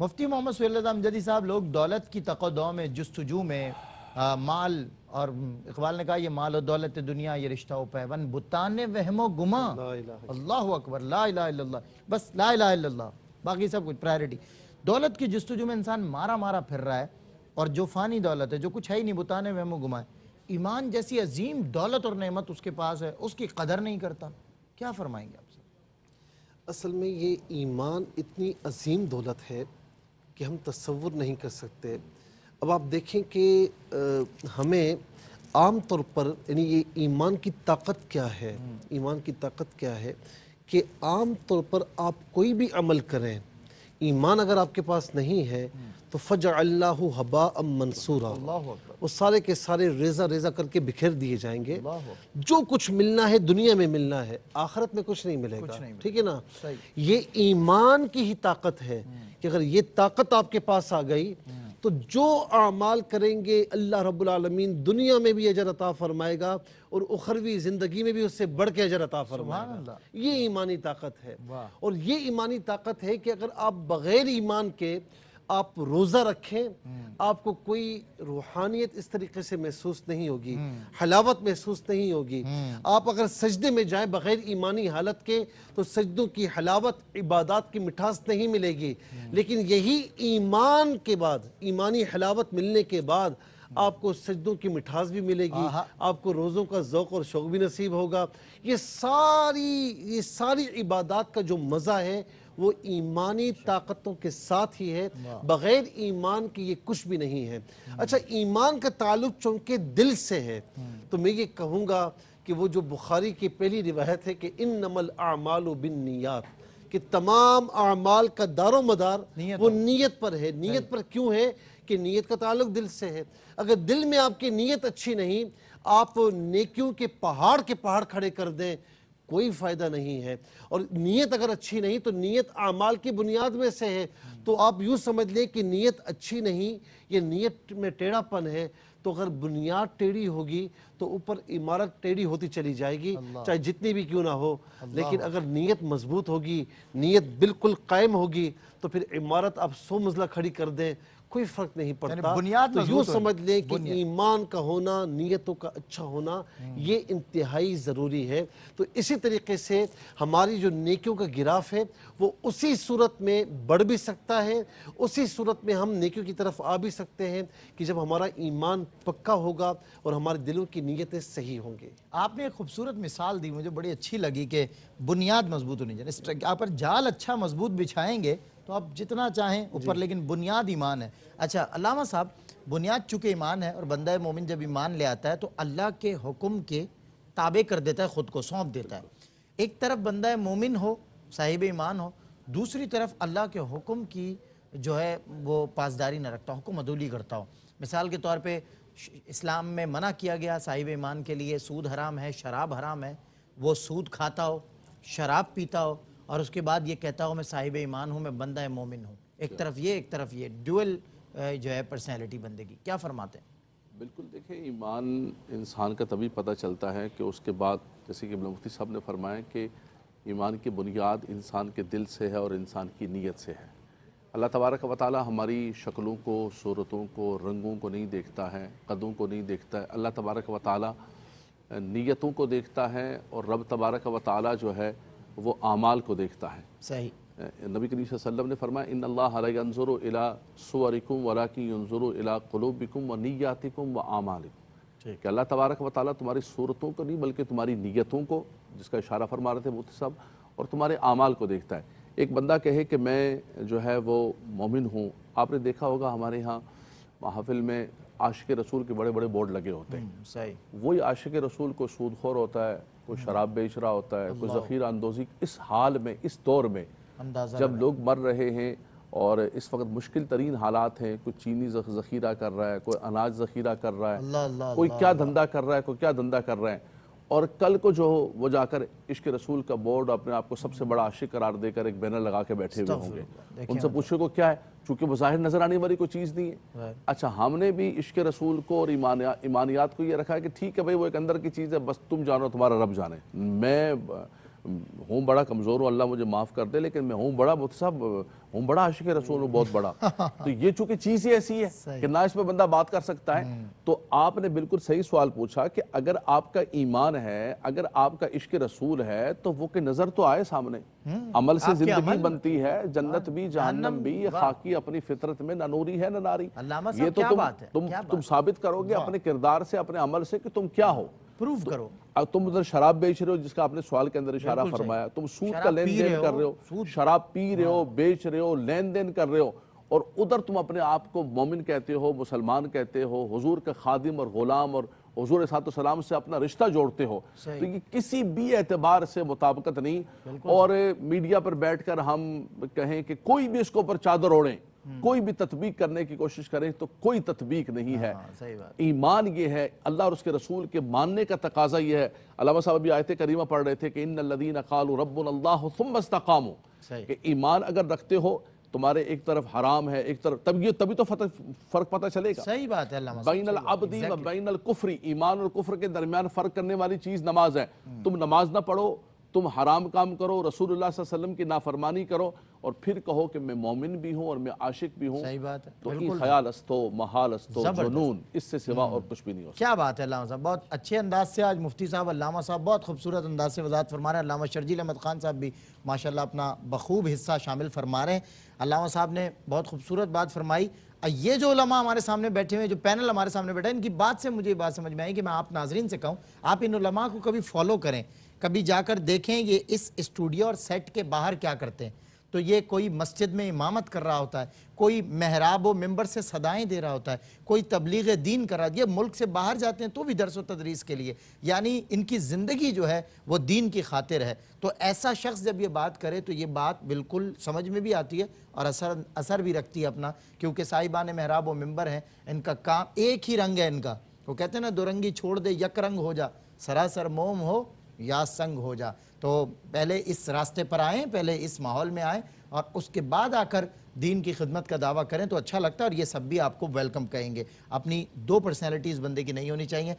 मुफ्ती मोहम्मद सुल्ला अमजदी साहब लोग दौलत की तकदो में जस्तजू में आ, माल और इकबाल ने कहा ये माल और दौलत दुनिया ये रिश्ता पैवन बुतान वहमो गुमा अल्लाह अकबर ला ला बस ला ला बाकी सब कुछ प्रायोरिटी दौलत की जस्तजू में इंसान मारा मारा फिर रहा है और जो फ़ानी दौलत है जो कुछ है ही नहीं बुतान वहमो गुमा ईमान जैसी अजीम दौलत और नमत उसके पास है उसकी कदर नहीं करता क्या फरमाएंगे आप सब असल में ये ईमान इतनी अजीम दौलत है कि हम तस्वुर नहीं कर सकते अब आप देखें कि हमें आम तौर पर यानी ये ईमान की ताकत क्या है हम्म। ईमान की ताकत क्या है कि आम तौर पर आप कोई भी अमल करें ईमान अगर आपके पास नहीं है तो फ़ज अल्लाह हबा अम मंसूरा वो सारे के सारे रेजा रेजा करके बिखेर दिए जाएंगे जो कुछ मिलना है दुनिया में मिलना है आखरत में कुछ नहीं मिलेगा ठीक है ना ये ईमान की ही ताकत है कि अगर ये ताकत आपके पास आ गई हम्म। तो जो अमाल करेंगे अल्लाह रबालमीन दुनिया में भी अजर अता फरमाएगा और उखरवी ज़िंदगी में भी उससे बढ़ के अजर अता फरमाएगा ये ईमानी ताकत है और ये ईमानी ताकत है कि अगर आप बग़ैर ईमान के आप रोज़ा रखें आपको कोई रूहानियत इस तरीके से महसूस नहीं होगी हलावत महसूस नहीं होगी आप अगर सजदे में जाए बग़ैर ईमानी हालत के तो सजदों की हलावत इबादत की मिठास नहीं मिलेगी लेकिन यही ईमान के बाद ईमानी हलावत मिलने के बाद आपको सजदों की मिठास भी मिलेगी आपको रोज़ों का जौक और शौक़ भी नसीब होगा ये सारी ये सारी इबादत का जो मज़ा है वो ईमानी ताकतों के साथ ही है बग़ैर ईमान के ये कुछ भी नहीं है अच्छा ईमान का ताल्लुक चूंकि दिल से है तो मैं ये कहूँगा कि वो जो बुखारी की पहली रिवायत है कि इन नमल आमाल बिन नियात कि तमाम अमाल का दारो मदार वो नीयत पर है नीयत पर क्यों है कि नीयत का ताल्लुक दिल से है अगर दिल में आपकी नीयत अच्छी नहीं आप नेकियों के पहाड़ के पहाड़ खड़े कर दें कोई फ़ायदा नहीं है और नीयत अगर अच्छी नहीं तो नीयत आमाल की बुनियाद में से है तो आप यूँ समझ लें कि नीयत अच्छी नहीं ये नीयत में टेढ़ापन है तो अगर बुनियाद टेढ़ी होगी तो ऊपर इमारत टेढ़ी होती चली जाएगी चाहे जितनी भी क्यों ना हो लेकिन अगर नीयत मजबूत होगी नीयत बिल्कुल कायम होगी तो फिर इमारत आप सो मंजिला खड़ी कर दें कोई फर्क नहीं पड़ता बुनियाद तो यूँ समझ लें कि ईमान का होना नीयतों का अच्छा होना हम्म। ये इंतहाई ज़रूरी है तो इसी तरीके से हमारी जो नेकियों का गिराफ है वो उसी सूरत में बढ़ भी सकता है उसी सूरत में हम नेकियों की तरफ आ भी सकते हैं कि जब हमारा ईमान पक्का होगा और हमारे दिलों की नीयतें सही होंगी आपने एक खूबसूरत मिसाल दी मुझे बड़ी अच्छी लगी कि बुनियाद मजबूत होनी चाहिए आप पर जाल अच्छा मजबूत बिछाएंगे तो आप जितना चाहें ऊपर लेकिन बुनियाद ईमान है अच्छा अलामा साहब बुनियाद चूँकि ईमान है और बंदा मोमिन जब ईमान ले आता है तो अल्लाह के हुक्म के ताबे कर देता है ख़ुद को सौंप देता है एक तरफ बंदा मोमिन हो साहिब ईमान हो दूसरी तरफ अल्लाह के हुक्म की जो है वो पासदारी न रखता हूँ मदूली करता हूँ मिसाल के तौर पर इस्लाम में मना किया गया साहिब ईमान के लिए सूद हराम है शराब हराम है वो सूद खाता हो शराब पीता हो और उसके बाद ये कहता हो मैं साहिब ईमान हूँ मैं बंदा मोमिन हूँ एक तरफ ये एक तरफ ये डुअल जो है पर्सनैलिटी बंदेगी क्या फरमाते हैं बिल्कुल देखिए ईमान इंसान का तभी पता चलता है कि उसके बाद जैसे कि मुफ्ती साहब ने फरमाया कि ईमान की बुनियाद इंसान के दिल से है और इंसान की नीयत से है अल्लाह तबारक व ताली हमारी शक्लों को सूरतों को रंगों को नहीं देखता है कदों को नहीं देखता है अल्लाह तबारक व ताली नीयतों को देखता है और रब तबारक व ताली जो है वो आमाल को देखता है सही नबी करीम वसल्लम ने फरमाया इन अल्लाहर अला सुअरिकुम वलाकिनजुर अला क़लूबिकुम व नीतिकुम व आमालिकुम है अल्लाह तबारक व ताली तुम्हारी सूरतों को नहीं बल्कि तुम्हारी नीयतों को जिसका इशारा फरमा रहे थे मुफ्त साहब और तुम्हारे आमाल को देखता है एक बंदा कहे कि मैं जो है वो मोमिन हूँ आपने देखा होगा हमारे यहाँ महाफिल में आशिक रसूल के बड़े बड़े बोर्ड लगे होते हैं हम्म, सही वही आशिक रसूल को सूदखोर होता है कोई हम्म। शराब बेच रहा होता है कोई जखीरा अंदोजी इस हाल में इस दौर में जब लोग मर रहे हैं और इस वक्त मुश्किल तरीन हालात हैं कोई चीनी जखीरा कर रहा है कोई अनाज जखीरा कर रहा है कोई क्या धंधा कर रहा है कोई क्या धंधा कर रहा है और कल को जो हो वो जाकर इश्क रसूल का बोर्ड अपने आप को सबसे बड़ा आशिक करार देकर एक बैनर लगा के बैठे हुए होंगे उनसे पूछे को क्या है चूंकि जाहिर नजर आने वाली कोई चीज़ नहीं है अच्छा हमने भी इश्क रसूल को और ईमानिया ईमानियात को ये रखा है कि ठीक है भाई वो एक अंदर की चीज़ है बस तुम जानो तुम्हारा रब जाने मैं हूँ बड़ा कमज़ोर हूँ अल्लाह मुझे माफ़ कर दे लेकिन मैं हूँ बड़ा मुझ सब हूँ बड़ा आशिक रसूल हूँ बहुत बड़ा तो ये चूंकि चीज़ ही ऐसी है कि ना इसमें बंदा बात कर सकता है हम्म। तो आपने बिल्कुल सही सवाल पूछा कि अगर आपका ईमान है अगर आपका इश्क रसूल है तो वो के नज़र तो आए सामने हम्म। अमल से जिंदगी बनती है जन्नत भी जहनम भी खाकी अपनी फितरत में ना नूरी है ना नारी ये तो तुम तुम साबित करोगे अपने किरदार से अपने अमल से कि तुम क्या हो प्रूव तो, करो तुम उधर शराब बेच रहे हो जिसका आपने सवाल के अंदर इशारा फरमाया तुम सूद का लेन देन कर रहे हो शराब पी रहे हो हाँ। बेच रहे हो लेन देन कर रहे हो और उधर तुम अपने आप को मोमिन कहते हो मुसलमान कहते हो हुजूर का खादिम और गुलाम और हजूर सलाम से अपना रिश्ता जोड़ते हो तो ये किसी भी एतबार से मुताबकत नहीं और मीडिया पर बैठकर हम कहें कि कोई भी इसके ऊपर चादर ओढ़ें हम्म। कोई भी तत्बीक करने की कोशिश करें तो कोई तत्बीक नहीं हाँ, हाँ, है ईमान ये है अल्लाह और उसके रसूल के मानने का तकाजा ये है अलावा साहब अभी आयत करीमा पढ़ रहे थे कि इन लदीन खाल कि ईमान अगर रखते हो तुम्हारे एक तरफ हराम है एक तरफ तब ये तभी तो फर्क पता चलेगा सही बात है बैन अबदी बैन कुफरी ईमान और कुफर के दरमियान फर्क करने वाली चीज नमाज है हम्म। तुम नमाज ना पढ़ो तुम हराम काम करो रसूल वसल्लम की नाफरमानी करो और फिर कहो कि मैं मोमिन भी हूँ और मैं आशिक भी हूँ सही बात है तो ख्याल अस्तो महाल अस्तो जुनून इससे सिवा हम्म। और कुछ भी नहीं हो क्या बात है अल्लामा साहब बहुत अच्छे अंदाज से आज मुफ्ती साहब अल्लामा साहब बहुत खूबसूरत अंदाज से वजात फरमा रहे हैं अल्लामा शर्जील अहमद खान साहब भी माशाल्लाह अपना बखूब हिस्सा शामिल फरमा रहे हैं अल्लामा साहब ने बहुत खूबसूरत बात फरमाई ये जो लमा हमारे सामने बैठे हुए जो पैनल हमारे सामने बैठा है इनकी बात से मुझे ये बात समझ में आई कि मैं आप नाजरीन से कहूँ आप इन लमा को कभी फॉलो करें कभी जाकर देखें ये इस स्टूडियो और सेट के बाहर क्या करते हैं तो ये कोई मस्जिद में इमामत कर रहा होता है कोई महराब व मेम्बर से सदाएं दे रहा होता है कोई तबलीग दीन कर रहा है ये मुल्क से बाहर जाते हैं तो भी दरस व तदरीस के लिए यानी इनकी ज़िंदगी जो है वो दीन की खातिर है तो ऐसा शख्स जब ये बात करे तो ये बात बिल्कुल समझ में भी आती है और असर असर भी रखती है अपना क्योंकि साहिबान महराब व मम्बर हैं इनका काम एक ही रंग है इनका वो कहते हैं ना दो रंगी छोड़ दे यक रंग हो जा सरासर मोम हो या संग हो जा तो पहले इस रास्ते पर आएँ पहले इस माहौल में आएँ और उसके बाद आकर दीन की खिदमत का दावा करें तो अच्छा लगता है और ये सब भी आपको वेलकम कहेंगे अपनी दो पर्सनैलिटीज़ बंदे की नहीं होनी चाहिए